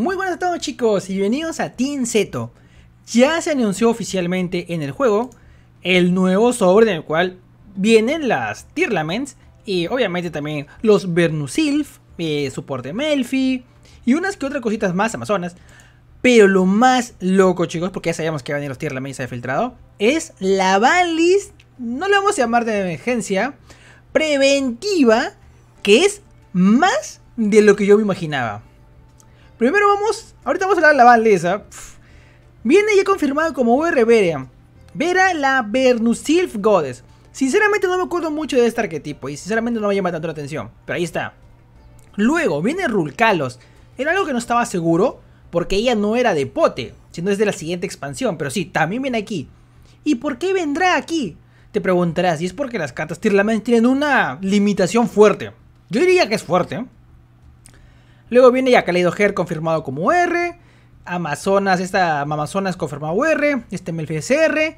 Muy buenas a todos chicos y bienvenidos a Team Zeto. Ya se anunció oficialmente en el juego el nuevo sobre en el cual vienen las Tirlaments y obviamente también los Bernusilf, eh, soporte Melfi y unas que otras cositas más amazonas. Pero lo más loco chicos, porque ya sabíamos que iban a venir los Tierlaments se filtrado, es la Valis, no la vamos a llamar de emergencia, preventiva, que es más de lo que yo me imaginaba. Primero vamos, ahorita vamos a hablar de la Valesa. Viene ya confirmado como VR Vera. Vera la Bernusilf Goddess. Sinceramente no me acuerdo mucho de este arquetipo y sinceramente no me llama tanto la atención, pero ahí está. Luego viene Rulcalos. Era algo que no estaba seguro porque ella no era de pote, sino es de la siguiente expansión, pero sí, también viene aquí. ¿Y por qué vendrá aquí? Te preguntarás, y es porque las cartas Tirlamen tienen una limitación fuerte. Yo diría que es fuerte, Luego viene ya Her confirmado como R. Amazonas, esta Amazonas confirmado R. Este es R.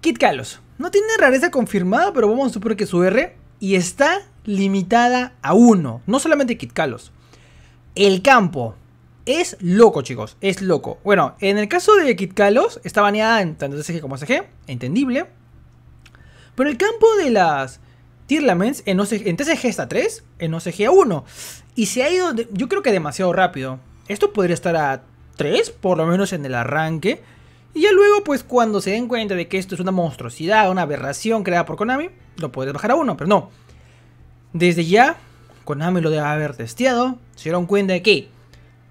Kit Kalos. No tiene rareza confirmada, pero vamos a suponer que su R. Y está limitada a uno. No solamente Kit Kalos. El campo. Es loco, chicos. Es loco. Bueno, en el caso de Kit Kalos, está baneada en tanto SG como SG. Entendible. Pero el campo de las Tirlaments en, TCG está 3, en OCG a 1. Y se ha ido, yo creo que demasiado rápido. Esto podría estar a 3, por lo menos en el arranque. Y ya luego, pues cuando se den cuenta de que esto es una monstruosidad, una aberración creada por Konami, lo puede bajar a 1, pero no. Desde ya, Konami lo debe haber testeado. Se dieron cuenta de que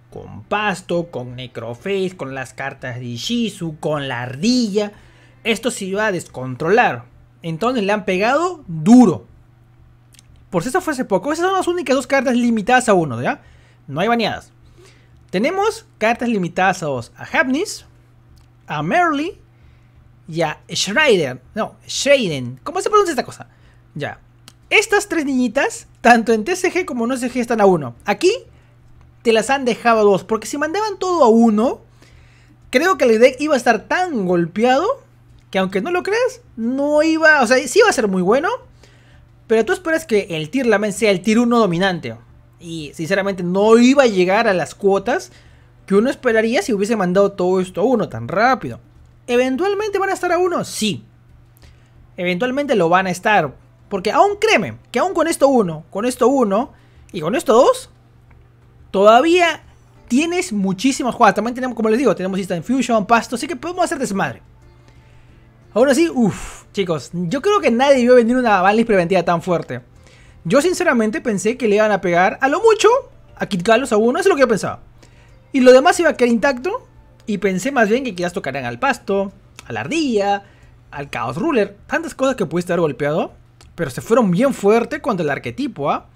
con Pasto, con Necroface, con las cartas de Ishizu, con la ardilla, esto se iba a descontrolar. Entonces le han pegado duro. Por si eso fue poco. Esas son las únicas dos cartas limitadas a uno, ¿ya? No hay baneadas. Tenemos cartas limitadas a dos. A Hapnis, a Merly y a Schrader. No, Shaden, ¿Cómo se pronuncia esta cosa? Ya. Estas tres niñitas, tanto en TCG como en OCG, están a uno. Aquí te las han dejado a dos. Porque si mandaban todo a uno, creo que el deck iba a estar tan golpeado que aunque no lo creas, no iba, o sea, sí iba a ser muy bueno, pero tú esperas que el tier Lament sea el tier 1 dominante. Y sinceramente no iba a llegar a las cuotas que uno esperaría si hubiese mandado todo esto a uno tan rápido. ¿Eventualmente van a estar a uno? Sí. Eventualmente lo van a estar. Porque aún créeme, que aún con esto uno, con esto uno y con esto dos, todavía tienes muchísimas jugadas. También tenemos, como les digo, tenemos Instant Fusion, Pasto, así que podemos hacer desmadre. Aún así, uff, chicos, yo creo que nadie vio venir una Banlist preventiva tan fuerte. Yo sinceramente pensé que le iban a pegar a lo mucho a quitarlos a uno, eso es lo que yo pensaba. Y lo demás iba a quedar intacto. Y pensé más bien que quizás tocarían al pasto, a la ardilla, al Chaos Ruler. Tantas cosas que pudiste haber golpeado. Pero se fueron bien fuerte contra el arquetipo, ¿ah?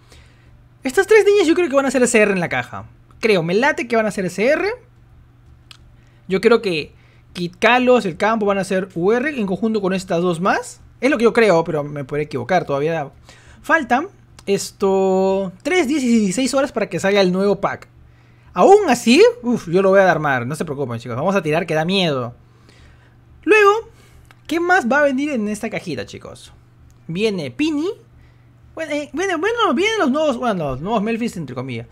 Estas tres niñas yo creo que van a ser SR en la caja. Creo, me late que van a ser SR. Yo creo que Kit el campo van a ser UR en conjunto con estas dos más. Es lo que yo creo, pero me puede equivocar todavía. Faltan esto 3, 10 16 horas para que salga el nuevo pack. Aún así, uf, yo lo voy a armar, no se preocupen chicos, vamos a tirar que da miedo. Luego, ¿qué más va a venir en esta cajita chicos? Viene Pini. Bueno, eh, vienen los nuevos, bueno, los nuevos Melfis entre comillas.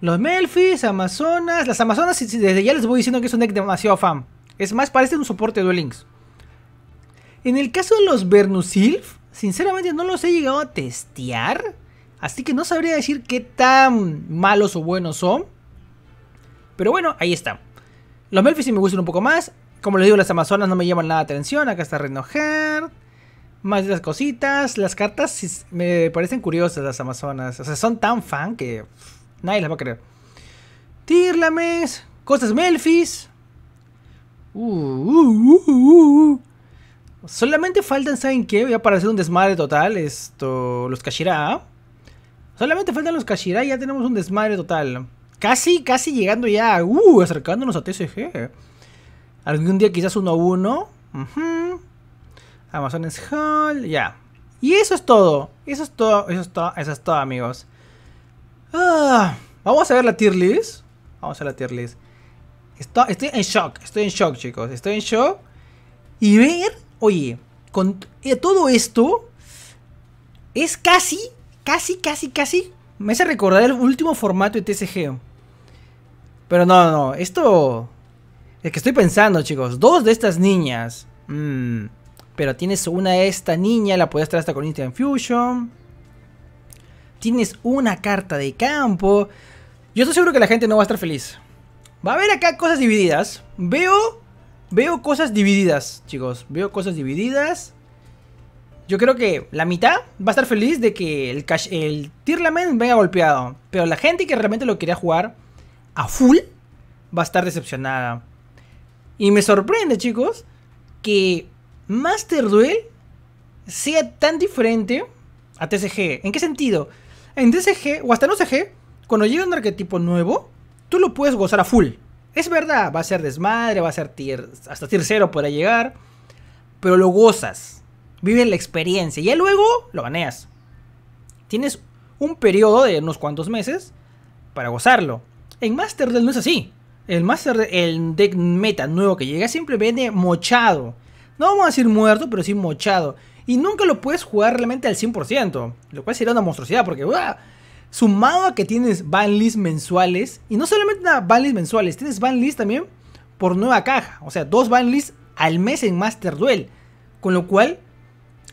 Los Melfis, Amazonas, las Amazonas desde ya les voy diciendo que es un deck demasiado fan. Es más, parece un soporte de Links. En el caso de los Bernusilf, sinceramente no los he llegado a testear. Así que no sabría decir qué tan malos o buenos son. Pero bueno, ahí está. Los Melfis sí me gustan un poco más. Como les digo, las Amazonas no me llaman nada atención. Acá está Renojar. Más de las cositas. Las cartas me parecen curiosas las Amazonas. O sea, son tan fan que nadie las va a creer. Tirlames. Cosas Melfis. Solamente faltan, ¿saben qué? Voy a hacer un desmadre total, esto, los Kashira. ¿ah? Solamente faltan los Kashira ya tenemos un desmadre total. Casi, casi llegando ya, uh, acercándonos a TSG Algún día quizás uno a uno. -huh. Hall, ya. Y eso es todo, eso es todo, eso es todo, eso es todo amigos. Ah, vamos a ver la tier list. Vamos a ver la tier list estoy en shock, estoy en shock, chicos. Estoy en shock. Y ver, oye, con eh, todo esto, es casi, casi, casi, casi. Me hace recordar el último formato de TCG. Pero no, no, esto. Es que estoy pensando, chicos. Dos de estas niñas. Mm, pero tienes una de esta niña, la puedes traer hasta con Instant Fusion. Tienes una carta de campo. Yo estoy seguro que la gente no va a estar feliz. Va a haber acá cosas divididas. Veo. Veo cosas divididas, chicos. Veo cosas divididas. Yo creo que la mitad va a estar feliz de que el, cash, el venga golpeado. Pero la gente que realmente lo quería jugar a full va a estar decepcionada. Y me sorprende, chicos, que Master Duel sea tan diferente a TCG. ¿En qué sentido? En TCG, o hasta en OCG, cuando llega un arquetipo nuevo, tú lo puedes gozar a full. Es verdad, va a ser desmadre, va a ser hasta tier para llegar, pero lo gozas. Vives la experiencia y ya luego lo baneas. Tienes un periodo de unos cuantos meses para gozarlo. En Master no es así. El Master el deck meta nuevo que llega siempre viene mochado. No vamos a decir muerto, pero sí mochado. Y nunca lo puedes jugar realmente al 100%. Lo cual sería una monstruosidad porque... Sumado a que tienes list mensuales, y no solamente list mensuales, tienes list también por nueva caja. O sea, dos list al mes en Master Duel. Con lo cual,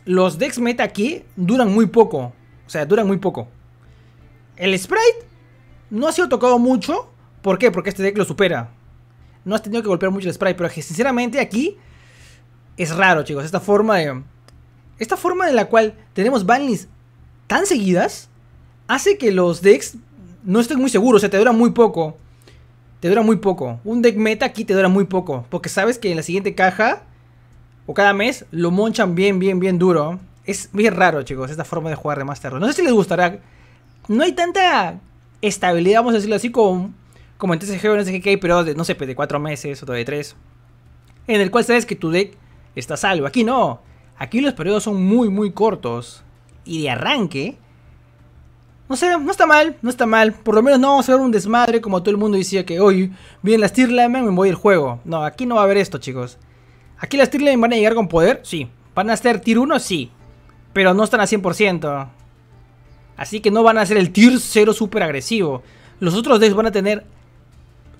los decks meta aquí duran muy poco. O sea, duran muy poco. El sprite no ha sido tocado mucho. ¿Por qué? Porque este deck lo supera. No has tenido que golpear mucho el sprite. Pero que sinceramente aquí es raro, chicos. Esta forma de. Esta forma en la cual tenemos banlists tan seguidas hace que los decks, no estén muy seguros, o sea, te dura muy poco. Te dura muy poco. Un deck meta aquí te dura muy poco. Porque sabes que en la siguiente caja, o cada mes, lo monchan bien, bien, bien duro. Es bien raro, chicos, esta forma de jugar de master No sé si les gustará. No hay tanta estabilidad, vamos a decirlo así, como, como en TCG o en que hay no sé, pues, de cuatro meses o de tres En el cual sabes que tu deck está salvo. Aquí no. Aquí los periodos son muy, muy cortos. Y de arranque, no sé, no está mal, no está mal. Por lo menos no vamos a ver un desmadre como todo el mundo decía que hoy vienen las y me voy al juego. No, aquí no va a haber esto, chicos. Aquí las Tirlamen van a llegar con poder, sí. Van a ser tier 1, sí. Pero no están a 100%. Así que no van a ser el tier 0 súper agresivo. Los otros decks van a tener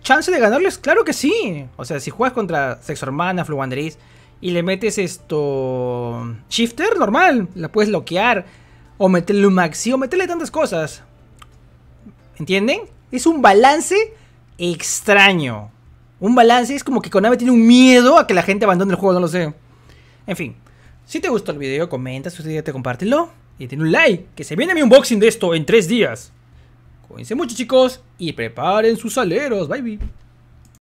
chance de ganarles, claro que sí. O sea, si juegas contra Sexo Hermana, Fluwanderis y le metes esto. Shifter normal, la puedes bloquear o meterle un maxi, o meterle tantas cosas. ¿Entienden? Es un balance extraño. Un balance es como que Konami tiene un miedo a que la gente abandone el juego, no lo sé. En fin, si te gustó el video, comenta, suscríbete, compártelo. Y ten un like, que se viene mi unboxing de esto en tres días. Cuídense mucho chicos y preparen sus aleros. Bye bye.